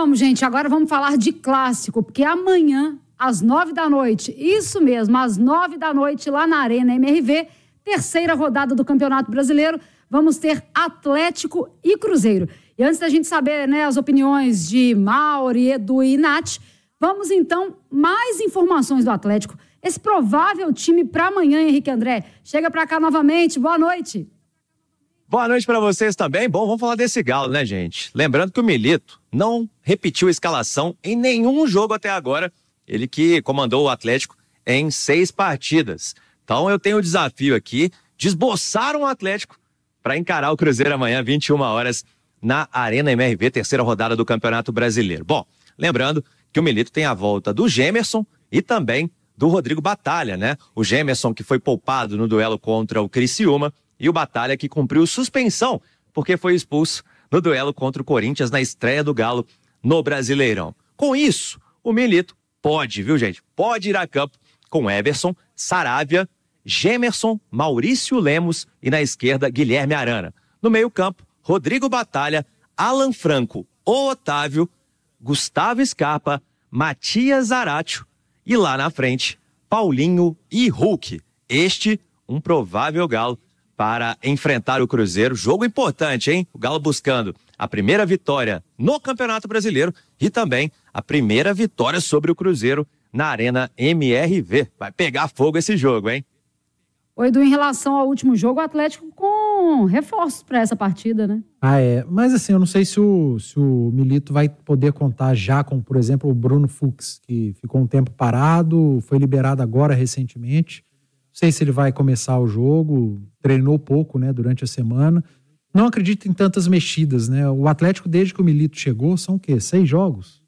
vamos, gente, agora vamos falar de clássico, porque amanhã, às nove da noite, isso mesmo, às nove da noite, lá na Arena MRV, terceira rodada do Campeonato Brasileiro, vamos ter Atlético e Cruzeiro. E antes da gente saber né, as opiniões de Mauri, Edu e Nath, vamos então mais informações do Atlético. Esse provável time para amanhã, Henrique André. Chega para cá novamente. Boa noite. Boa noite para vocês também. Bom, vamos falar desse Galo, né, gente? Lembrando que o Milito não repetiu a escalação em nenhum jogo até agora. Ele que comandou o Atlético em seis partidas. Então eu tenho o desafio aqui de esboçar um Atlético para encarar o Cruzeiro amanhã, 21 horas, na Arena MRV, terceira rodada do Campeonato Brasileiro. Bom, lembrando que o Milito tem a volta do Gemerson e também do Rodrigo Batalha, né? O Gemerson que foi poupado no duelo contra o Criciúma e o Batalha, que cumpriu suspensão porque foi expulso no duelo contra o Corinthians na estreia do Galo no Brasileirão. Com isso, o Milito pode, viu, gente? Pode ir a campo com Everson, Saravia, Gemerson, Maurício Lemos e na esquerda, Guilherme Arana. No meio-campo, Rodrigo Batalha, Alan Franco, o Otávio, Gustavo Scarpa, Matias Zaratio e lá na frente, Paulinho e Hulk. Este, um provável galo para enfrentar o Cruzeiro. Jogo importante, hein? O Galo buscando a primeira vitória no Campeonato Brasileiro e também a primeira vitória sobre o Cruzeiro na Arena MRV. Vai pegar fogo esse jogo, hein? Oi, Edu, em relação ao último jogo, o Atlético com reforços para essa partida, né? Ah, é. Mas assim, eu não sei se o, se o Milito vai poder contar já com, por exemplo, o Bruno Fux, que ficou um tempo parado, foi liberado agora recentemente sei se ele vai começar o jogo, treinou pouco né, durante a semana. Não acredito em tantas mexidas, né? O Atlético, desde que o Milito chegou, são o quê? Seis jogos?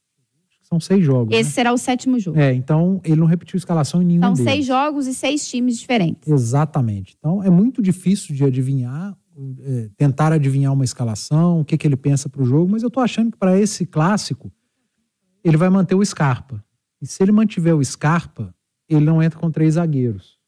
São seis jogos. Esse né? será o sétimo jogo. É, então ele não repetiu escalação em nenhum. São deles. seis jogos e seis times diferentes. Exatamente. Então é muito difícil de adivinhar, é, tentar adivinhar uma escalação, o que, que ele pensa para o jogo, mas eu tô achando que para esse clássico ele vai manter o Scarpa. E se ele mantiver o Scarpa, ele não entra com três zagueiros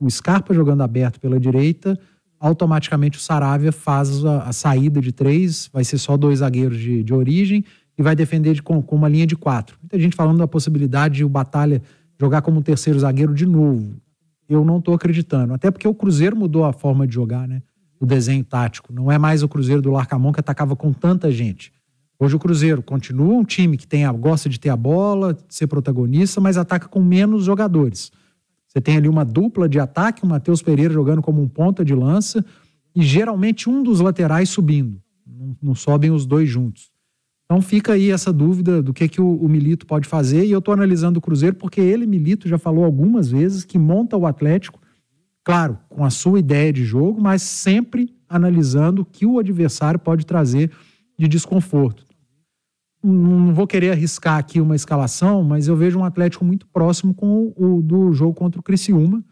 o Scarpa jogando aberto pela direita, automaticamente o Saravia faz a, a saída de três, vai ser só dois zagueiros de, de origem e vai defender de, com, com uma linha de quatro. Muita gente falando da possibilidade de o Batalha jogar como terceiro zagueiro de novo. Eu não estou acreditando. Até porque o Cruzeiro mudou a forma de jogar, né? O desenho tático. Não é mais o Cruzeiro do Larcamon que atacava com tanta gente. Hoje o Cruzeiro continua um time que tem a, gosta de ter a bola, ser protagonista, mas ataca com menos jogadores. Você tem ali uma dupla de ataque, o Matheus Pereira jogando como um ponta de lança e geralmente um dos laterais subindo. Não, não sobem os dois juntos. Então fica aí essa dúvida do que, que o, o Milito pode fazer. E eu estou analisando o Cruzeiro porque ele, Milito, já falou algumas vezes que monta o Atlético, claro, com a sua ideia de jogo, mas sempre analisando o que o adversário pode trazer de desconforto não vou querer arriscar aqui uma escalação, mas eu vejo um Atlético muito próximo com o do jogo contra o Criciúma.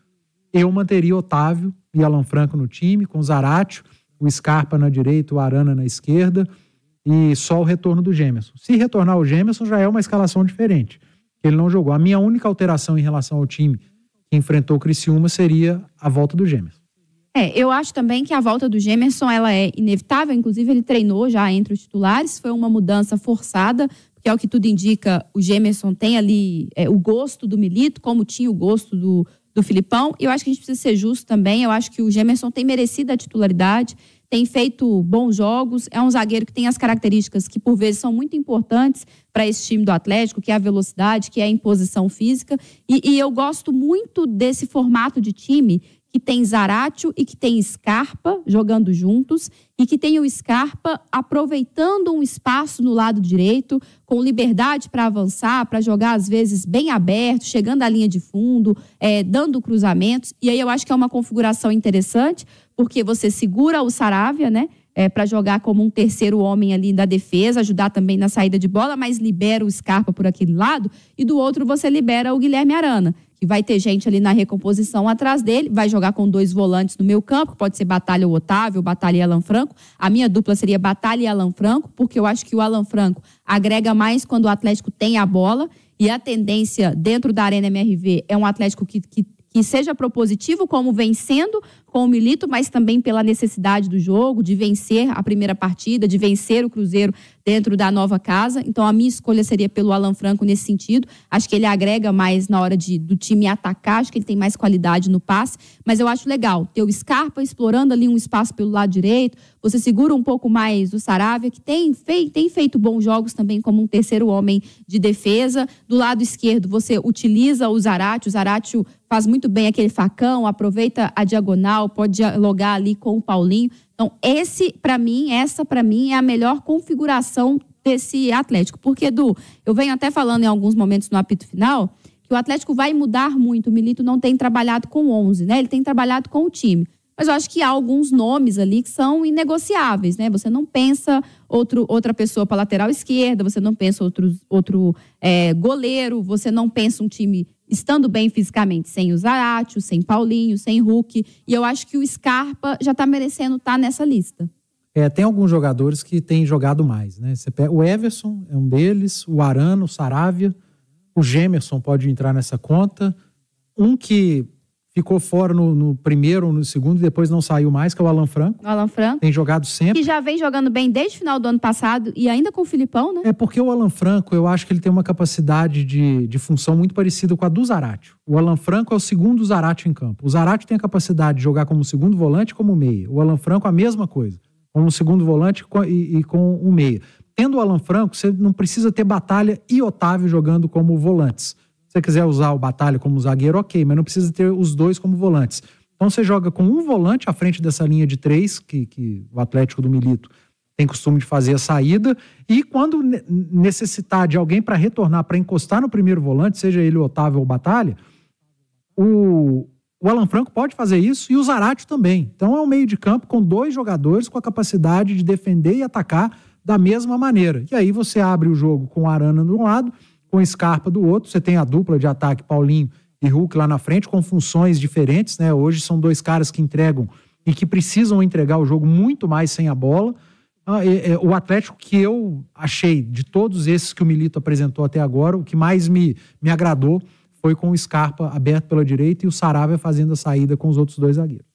Eu manteria Otávio e Alan Franco no time, com Zaratio, o Scarpa na direita, o Arana na esquerda e só o retorno do Gemerson. Se retornar o Gemerson, já é uma escalação diferente. Ele não jogou. A minha única alteração em relação ao time que enfrentou o Criciúma seria a volta do Gemerson. É, eu acho também que a volta do Gemerson ela é inevitável, inclusive ele treinou já entre os titulares, foi uma mudança forçada, porque o que tudo indica, o Gemerson tem ali é, o gosto do Milito, como tinha o gosto do, do Filipão, e eu acho que a gente precisa ser justo também, eu acho que o Gemerson tem merecido a titularidade, tem feito bons jogos, é um zagueiro que tem as características que por vezes são muito importantes para esse time do Atlético, que é a velocidade, que é a imposição física, e, e eu gosto muito desse formato de time que tem Zaratio e que tem Scarpa jogando juntos e que tem o Scarpa aproveitando um espaço no lado direito, com liberdade para avançar, para jogar às vezes bem aberto, chegando à linha de fundo, é, dando cruzamentos. E aí eu acho que é uma configuração interessante, porque você segura o Saravia, né? É, para jogar como um terceiro homem ali da defesa, ajudar também na saída de bola, mas libera o Scarpa por aquele lado, e do outro você libera o Guilherme Arana, e vai ter gente ali na recomposição atrás dele, vai jogar com dois volantes no meu campo, pode ser Batalha ou Otávio, Batalha e Alan Franco. A minha dupla seria Batalha e Alan Franco, porque eu acho que o Alan Franco agrega mais quando o Atlético tem a bola e a tendência dentro da Arena MRV é um Atlético que, que que seja propositivo, como vencendo com o Milito, mas também pela necessidade do jogo, de vencer a primeira partida, de vencer o Cruzeiro dentro da nova casa. Então, a minha escolha seria pelo Alan Franco nesse sentido. Acho que ele agrega mais na hora de, do time atacar, acho que ele tem mais qualidade no passe. Mas eu acho legal ter o Scarpa explorando ali um espaço pelo lado direito. Você segura um pouco mais o Saravia, que tem, fei, tem feito bons jogos também como um terceiro homem de defesa. Do lado esquerdo, você utiliza o Zarate. O Zarate faz muito bem aquele facão, aproveita a diagonal, pode dialogar ali com o Paulinho. Então, esse para mim, essa para mim é a melhor configuração desse Atlético, porque Edu, eu venho até falando em alguns momentos no apito final, que o Atlético vai mudar muito. O Milito não tem trabalhado com 11, né? Ele tem trabalhado com o time. Mas eu acho que há alguns nomes ali que são inegociáveis, né? Você não pensa outro, outra pessoa para lateral esquerda, você não pensa outros, outro é, goleiro, você não pensa um time estando bem fisicamente, sem o Zaratio, sem Paulinho, sem Hulk. E eu acho que o Scarpa já está merecendo estar tá nessa lista. É, tem alguns jogadores que têm jogado mais, né? Você pega, o Everson é um deles, o Arano, o Saravia, o Gemerson pode entrar nessa conta. Um que ficou fora no, no primeiro ou no segundo, depois não saiu mais, que é o Alan Franco. O Alan Franco. Tem jogado sempre. Que já vem jogando bem desde o final do ano passado e ainda com o Filipão, né? É porque o Alan Franco, eu acho que ele tem uma capacidade de, de função muito parecida com a do Zarate. O Alan Franco é o segundo Zarate em campo. O Zarate tem a capacidade de jogar como segundo volante e como meia. O Alan Franco, a mesma coisa. Como segundo volante e, e com o meia. Tendo o Alan Franco, você não precisa ter Batalha e Otávio jogando como volantes você quiser usar o Batalha como zagueiro, ok, mas não precisa ter os dois como volantes. Então você joga com um volante à frente dessa linha de três, que, que o Atlético do Milito tem costume de fazer a saída, e quando necessitar de alguém para retornar, para encostar no primeiro volante, seja ele o Otávio ou o Batalha, o, o Alan Franco pode fazer isso e o Zarate também. Então é um meio de campo com dois jogadores com a capacidade de defender e atacar da mesma maneira. E aí você abre o jogo com o Arana de um lado com Scarpa do outro. Você tem a dupla de ataque Paulinho e Hulk lá na frente, com funções diferentes, né? Hoje são dois caras que entregam e que precisam entregar o jogo muito mais sem a bola. Ah, é, o Atlético que eu achei, de todos esses que o Milito apresentou até agora, o que mais me, me agradou foi com o Scarpa aberto pela direita e o Saravia fazendo a saída com os outros dois zagueiros.